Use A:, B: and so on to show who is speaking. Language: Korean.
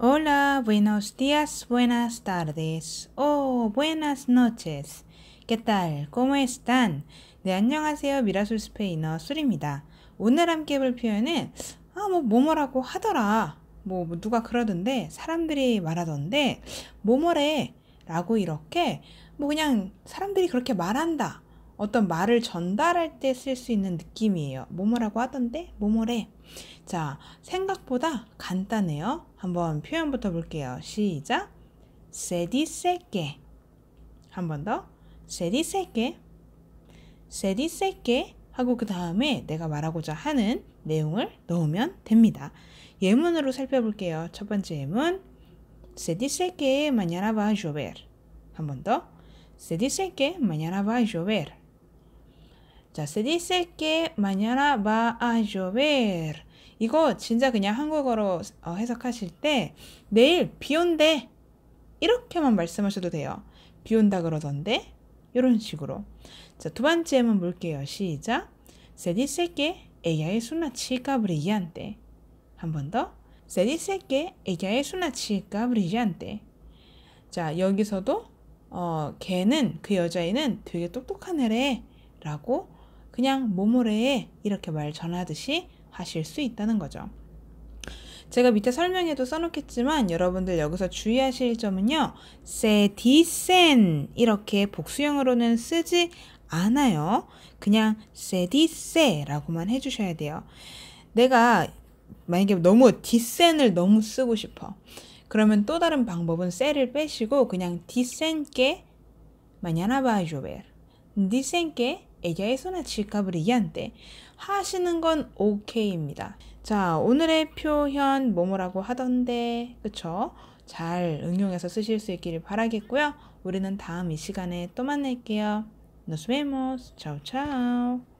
A: Hola, buenos días, buenas tardes o oh, buenas noches. ¿Qué tal? ¿Cómo están? 네, 안녕하세요. 미라솔 스페인어 술입니다. 오늘 함께 볼 표현은 아, 뭐 뭐뭐라고 하더라. 뭐, 뭐 누가 그러던데 사람들이 말하던데 뭐뭐래라고 이렇게 뭐 그냥 사람들이 그렇게 말한다. 어떤 말을 전달할 때 쓸 수 있는 느낌이에요. 뭐뭐라고 하던데? 뭐뭐래? 자, 생각보다 간단해요. 한번 표현부터 볼게요. 시작. 세디세게. 한번 더. 세디세게. 세디세게. 하고 그 다음에 내가 말하고자 하는 내용을 넣으면 됩니다. 예문으로 살펴볼게요. 첫 번째 예문. Se dice que m 한번 더. Se dice que m 자, se dice que mañana va a llover. 이거 진짜 그냥 한국어로 해석하실 때 내일 비 온대 이렇게만 말씀하셔도 돼요. 비 온다 그러던데 이런 식으로. 자, 두 번째 문 볼게요. 시작. Se dice que ella es una chica brillante. 한 번 더. Se dice que ella es una chica brillante. 자, 여기서도 어, 걔는 그 여자애는 되게 똑똑한 애래 라고 그냥 모모래에 이렇게 말 전하듯이 하실 수 있다는 거죠. 제가 밑에 설명에도 써놓겠지만 여러분들 여기서 주의하실 점은요. se dicen 이렇게 복수형으로는 쓰지 않아요. 그냥 se dice라고만 해주셔야 돼요. 내가 만약에 너무 디센을 너무 쓰고 싶어. 그러면 또 다른 방법은 세를 빼시고 그냥 디센께 mañana va a llover. 디센께 Ella es una chica brillante. 하시는 건 오케이입니다. 자, 오늘의 표현 뭐뭐라고 하던데, 그쵸? 잘 응용해서 쓰실 수 있기를 바라겠고요. 우리는 다음 이 시간에 또 만날게요. Nos vemos. Ciao, ciao.